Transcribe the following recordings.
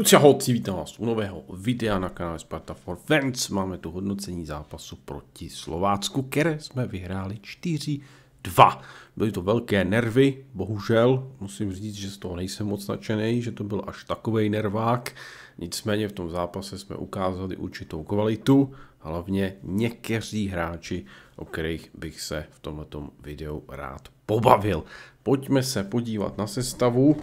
Kluci holci, vítám vás u nového videa na kanále Sparta for Fans. Máme tu hodnocení zápasu proti Slovácku, které jsme vyhráli 4-2. Byly to velké nervy, bohužel. Musím říct, že z toho nejsem moc nadšený, že to byl až takový nervák. Nicméně v tom zápase jsme ukázali určitou kvalitu, hlavně někteří hráči, o kterých bych se v tomto videu rád pobavil. Pojďme se podívat na sestavu.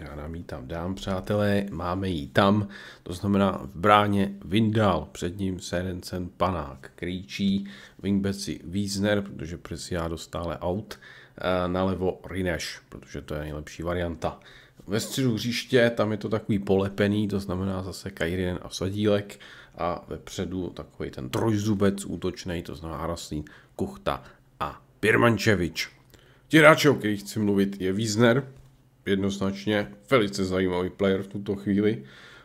Já nám ji tam dám, přátelé, máme ji tam, to znamená v bráně Vindal, před ním Serencen Panák, kríčí, wingback si Wiesner, protože já dostále out, eh, nalevo Rineš, protože to je nejlepší varianta. Ve středu hřiště, tam je to takový polepený, to znamená zase Kajrinen a Sadílek a vepředu takový ten trojzubec útočný, to znamená Haraslín, Kuchta a Pirmančevič. Ti hráči, o kterých chci mluvit, je Wiesner, jednoznačně velice zajímavý player v tuto chvíli.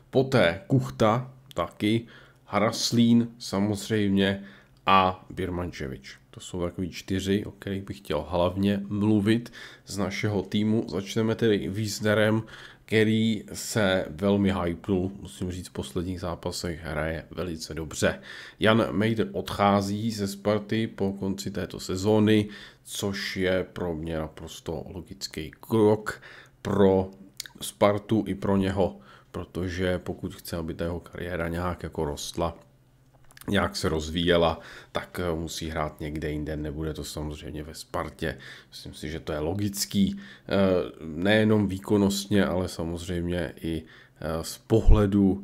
Poté Kuchta taky, Haraslín samozřejmě a Birmančevič. To jsou takový čtyři, o kterých bych chtěl hlavně mluvit z našeho týmu. Začneme tedy Wiesnerem, který se velmi hypnul, musím říct, v posledních zápasech hraje velice dobře. Jan Mejder odchází ze Sparty po konci této sezóny, což je pro mě naprosto logický krok pro Spartu i pro něho, protože pokud chce, aby ta jeho kariéra nějak jako rostla, nějak se rozvíjela, tak eh, musí hrát někde jinde, nebude to samozřejmě ve Spartě. Myslím si, že to je logický, eh, nejenom výkonnostně, ale samozřejmě i eh, z pohledu,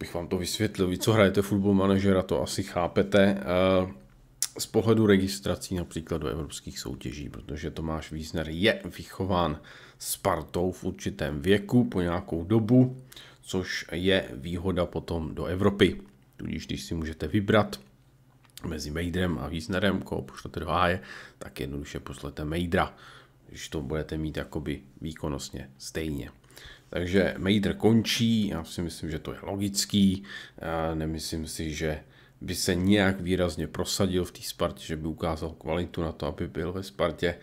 bych vám to vysvětlil, vy co hrajete fotbal manažera, to asi chápete, z pohledu registrací například do evropských soutěží, protože Tomáš Wiesner je vychován Spartou v určitém věku po nějakou dobu, což je výhoda potom do Evropy. Tudíž, když si můžete vybrat mezi Mejdrem a Wiesnerem, koho pošlete do háje, tak jednoduše poslete Mejdra, když to budete mít jakoby výkonnostně stejně. Takže Mejdr končí, já si myslím, že to je logický, nemyslím si, že by se nějak výrazně prosadil v té Spartě, že by ukázal kvalitu na to, aby byl ve Spartě.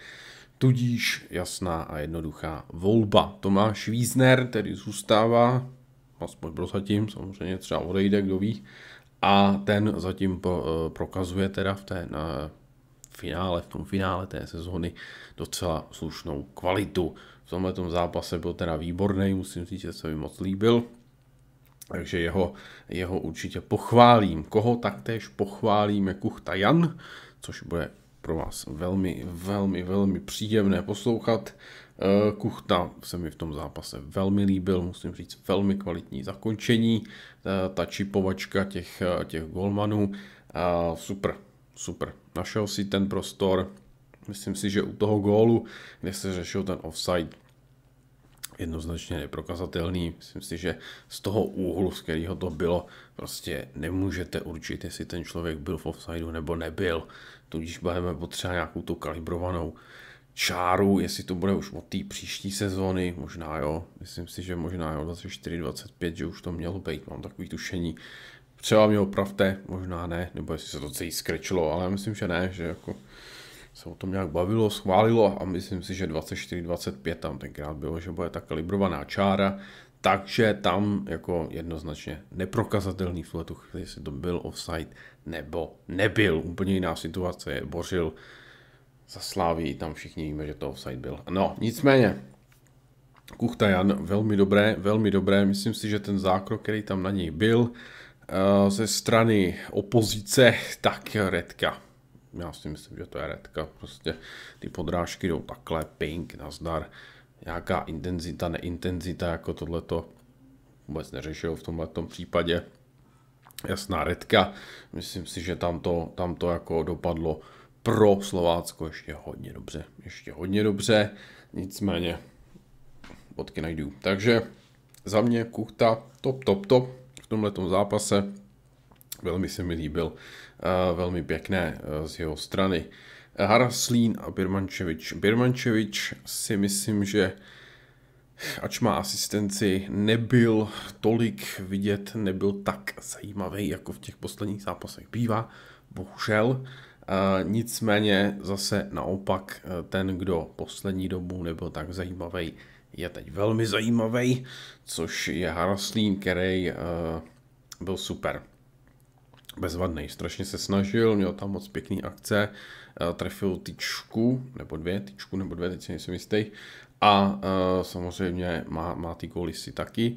Tudíž jasná a jednoduchá volba. Tomáš Wiesner tedy zůstává, aspoň prozatím, samozřejmě třeba odejde, kdo ví, a ten zatím eh, prokazuje teda v té na finále, v tom finále té sezóny docela slušnou kvalitu. V tomhle zápase byl teda výborný, musím říct, že se mi moc líbil. Takže jeho, jeho určitě pochválím. Koho taktéž je Kuchta Jan, což bude pro vás velmi, velmi, velmi příjemné poslouchat. Eh, Kuchta se mi v tom zápase velmi líbil, musím říct, velmi kvalitní zakončení, eh, ta čipovačka těch, eh, těch golmanů, super, super. Našel si ten prostor, myslím si, že u toho gólu, kde se řešil ten offside, jednoznačně neprokazatelný. Myslím si, že z toho úhlu, z kterého to bylo, prostě nemůžete určit, jestli ten člověk byl v offsideu nebo nebyl. Tudíž budeme potřeba nějakou tu kalibrovanou čáru, jestli to bude už od té příští sezóny, možná jo, myslím si, že možná jo, 24-25, že už to mělo být, mám takový tušení, třeba mě opravte, možná ne, nebo jestli se to celý skrečilo, ale myslím, že ne, že jako se o tom nějak bavilo, schválilo a myslím si, že 24-25 tam tenkrát bylo, že bude ta kalibrovaná čára, takže tam jako jednoznačně neprokazatelný v tuhle chvíli, jestli to byl offside nebo nebyl. Úplně jiná situace je Bořil za Sláví, tam všichni víme, že to offside byl. No, nicméně, kuchta Jan velmi dobré, velmi dobré. Myslím si, že ten zákrok, který tam na něj byl, eh, ze strany opozice, tak redka já si myslím, že to je redka, prostě ty podrážky jdou takhle, pink, nazdar, nějaká intenzita, neintenzita, jako tohleto vůbec neřešil v tomhle případě. Jasná redka, myslím si, že tam to, tam to jako dopadlo pro Slovácko ještě hodně dobře, ještě hodně dobře, nicméně bodky najdu. Takže za mě Kuchta top, top, top v tomhle zápase. Velmi se mi líbil, eh, velmi pěkné eh, z jeho strany. Haraslín a Birmančevič. Birmančevič si myslím, že ač má asistenci, nebyl tolik vidět, nebyl tak zajímavý, jako v těch posledních zápasech bývá, bohužel. Eh, nicméně zase naopak ten, kdo poslední dobu nebyl tak zajímavý, je teď velmi zajímavý, což je Haraslín, který byl super bezvadný. Strašně se snažil, měl tam moc pěkný akce, eh, trefil tyčku, nebo dvě, tyčku nebo dvě, teď si nejsem jistý. A uh, samozřejmě má, má ty góly si taky.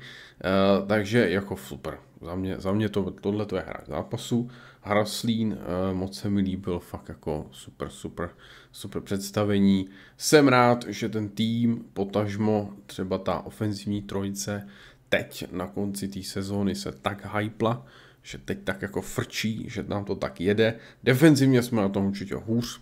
Uh, takže jako super. Za mě, za mě to, tohle to je hráč zápasu. Hraslín, uh, moc se mi líbil, fakt jako super, super, super představení. Jsem rád, že ten tým, potažmo, třeba ta ofenzivní trojice, teď na konci té sezóny se tak hypla, že teď tak jako frčí, že nám to tak jede. Defenzivně jsme na tom určitě hůř,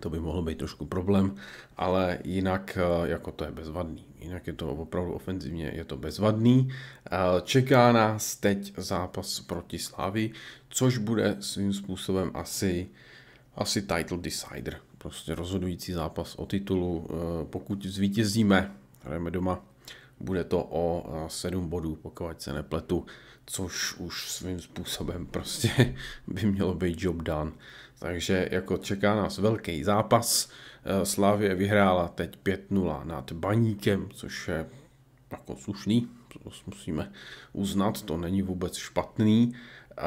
to by mohlo být trošku problém, ale jinak eh, jako to je bezvadný. Jinak je to opravdu ofenzivně, je to bezvadný. Eh, čeká nás teď zápas proti Slávy, což bude svým způsobem asi, asi title decider. Prostě rozhodující zápas o titulu. Eh, pokud zvítězíme, hrajeme doma, bude to o 7 bodů, pokud se nepletu což už svým způsobem prostě by mělo být job done. Takže jako čeká nás velký zápas. Eh, Slávě vyhrála teď 5-0 nad Baníkem, což je jako slušný, to musíme uznat, to není vůbec špatný. Eh,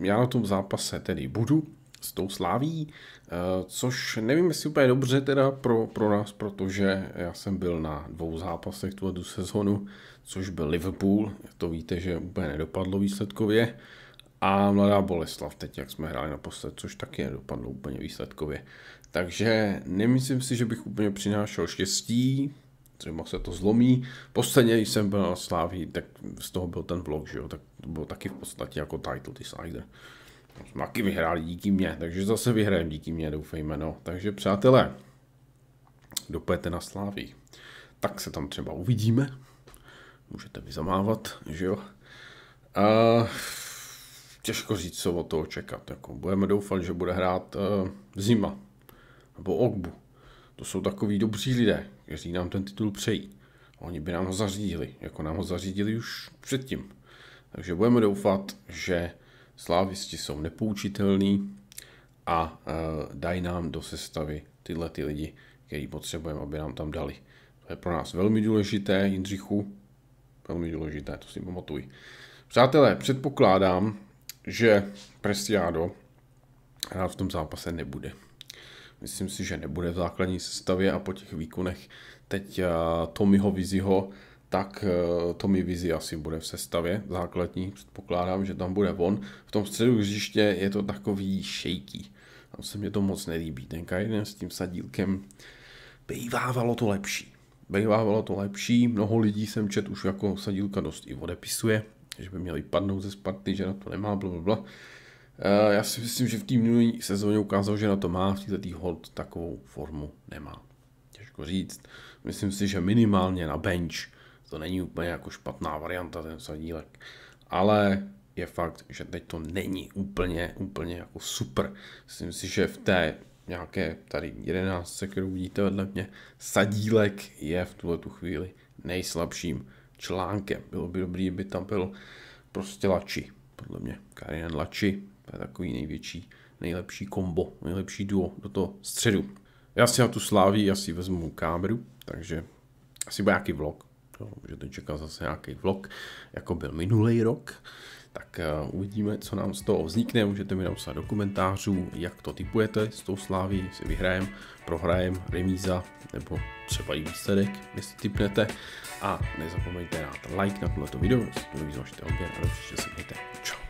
Já na tom zápase tedy budu, s tou sláví, eh, což nevím, jestli úplně dobře teda pro, pro nás, protože já jsem byl na dvou zápasech tuhle sezonu, což byl Liverpool, to víte, že úplně nedopadlo výsledkově, a Mladá Boleslav teď, jak jsme hráli naposled, což taky nedopadlo úplně výsledkově. Takže nemyslím si, že bych úplně přinášel štěstí, třeba se to zlomí. Posledně, když jsem byl na Slávii, tak z toho byl ten vlog, že jo, tak to bylo taky v podstatě jako title decider. Maky vyhráli díky mě, takže zase vyhrajeme díky mě, doufejme. No. Takže přátelé, dopojete na Sláví. Tak se tam třeba uvidíme. Můžete mi zamávat, že jo? A těžko říct, co od toho čekat. Jako budeme doufat, že bude hrát uh, Zima nebo Ogbu. To jsou takový dobří lidé, kteří nám ten titul přejí. Oni by nám ho zařídili, jako nám ho zařídili už předtím. Takže budeme doufat, že Slávisti jsou nepoučitelní a e, dají nám do sestavy tyhle ty lidi, který potřebujeme, aby nám tam dali. To je pro nás velmi důležité, Jindřichu. Velmi důležité, to si pamatuj. Přátelé, předpokládám, že Prestiádo hrát v tom zápase nebude. Myslím si, že nebude v základní sestavě a po těch výkonech teď e, Tommyho Viziho tak eh, to mi Vizi asi bude v sestavě základní, předpokládám, že tam bude on. V tom středu hřiště je to takový shaky. Tam se mě to moc nelíbí. Ten Kajden s tím sadílkem bývávalo to lepší. Bývávalo to lepší, mnoho lidí jsem čet už jako sadílka dost i odepisuje, že by měli padnout ze Sparty, že na to nemá, bla, bla, eh, Já si myslím, že v té minulé sezóně ukázal, že na to má, v této hold takovou formu nemá. Těžko říct. Myslím si, že minimálně na bench to není úplně jako špatná varianta ten sadílek. Ale je fakt, že teď to není úplně, úplně jako super. Myslím si, že v té nějaké tady jedenáctce, kterou vidíte vedle mě, sadílek je v tuhle tu chvíli nejslabším článkem. Bylo by dobrý, kdyby tam byl prostě Lači, podle mě. Karinen Lači, to je takový největší, nejlepší kombo, nejlepší duo do toho středu. Já si na tu sláví asi vezmu kábru, takže asi bude nějaký vlog můžete jako, čekat zase nějaký vlog, jako byl minulý rok. Tak eh, uvidíme, co nám z toho vznikne. Můžete mi napsat do komentářů, jak to typujete s tou sláví, jestli vyhrajem, prohrajem, remíza, nebo třeba i výsledek, jestli typnete. A nezapomeňte dát like na tohleto video, jestli to nevíš, odběr a do se mějte. Čau.